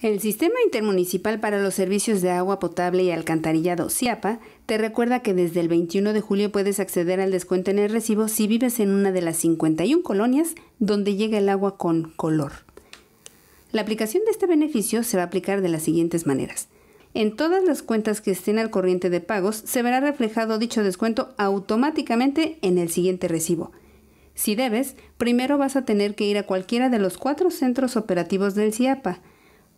El Sistema Intermunicipal para los Servicios de Agua Potable y Alcantarillado, CIAPA, te recuerda que desde el 21 de julio puedes acceder al descuento en el recibo si vives en una de las 51 colonias donde llega el agua con color. La aplicación de este beneficio se va a aplicar de las siguientes maneras. En todas las cuentas que estén al corriente de pagos se verá reflejado dicho descuento automáticamente en el siguiente recibo. Si debes, primero vas a tener que ir a cualquiera de los cuatro centros operativos del CIAPA,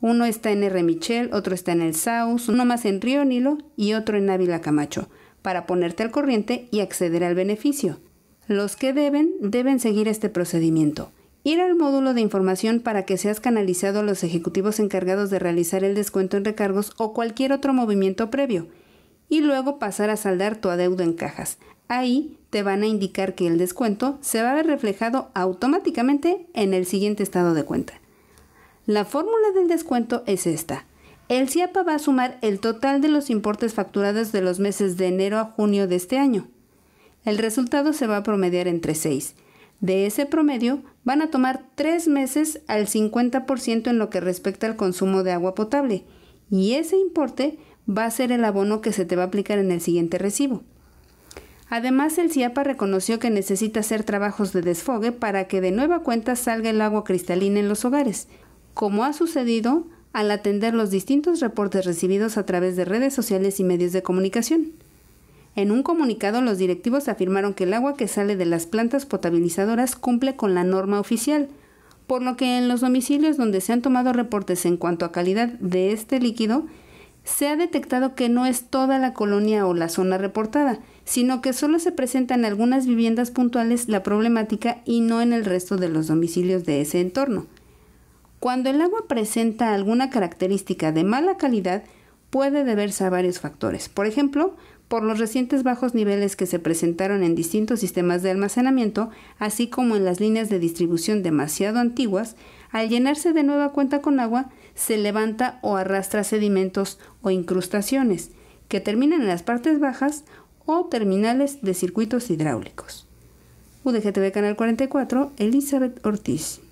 uno está en R. Michel, otro está en el Saus, uno más en Río Nilo y otro en Ávila Camacho, para ponerte al corriente y acceder al beneficio. Los que deben deben seguir este procedimiento. Ir al módulo de información para que seas canalizado a los ejecutivos encargados de realizar el descuento en recargos o cualquier otro movimiento previo. Y luego pasar a saldar tu adeudo en cajas. Ahí te van a indicar que el descuento se va a ver reflejado automáticamente en el siguiente estado de cuenta. La fórmula del descuento es esta. El CIAPA va a sumar el total de los importes facturados de los meses de enero a junio de este año. El resultado se va a promediar entre 6. De ese promedio van a tomar 3 meses al 50% en lo que respecta al consumo de agua potable y ese importe va a ser el abono que se te va a aplicar en el siguiente recibo. Además, el CIAPA reconoció que necesita hacer trabajos de desfogue para que de nueva cuenta salga el agua cristalina en los hogares, como ha sucedido al atender los distintos reportes recibidos a través de redes sociales y medios de comunicación. En un comunicado, los directivos afirmaron que el agua que sale de las plantas potabilizadoras cumple con la norma oficial, por lo que en los domicilios donde se han tomado reportes en cuanto a calidad de este líquido, se ha detectado que no es toda la colonia o la zona reportada, sino que solo se presenta en algunas viviendas puntuales la problemática y no en el resto de los domicilios de ese entorno. Cuando el agua presenta alguna característica de mala calidad, puede deberse a varios factores. Por ejemplo, por los recientes bajos niveles que se presentaron en distintos sistemas de almacenamiento, así como en las líneas de distribución demasiado antiguas, al llenarse de nueva cuenta con agua, se levanta o arrastra sedimentos o incrustaciones que terminan en las partes bajas o terminales de circuitos hidráulicos. UDGTV Canal 44, Elizabeth Ortiz.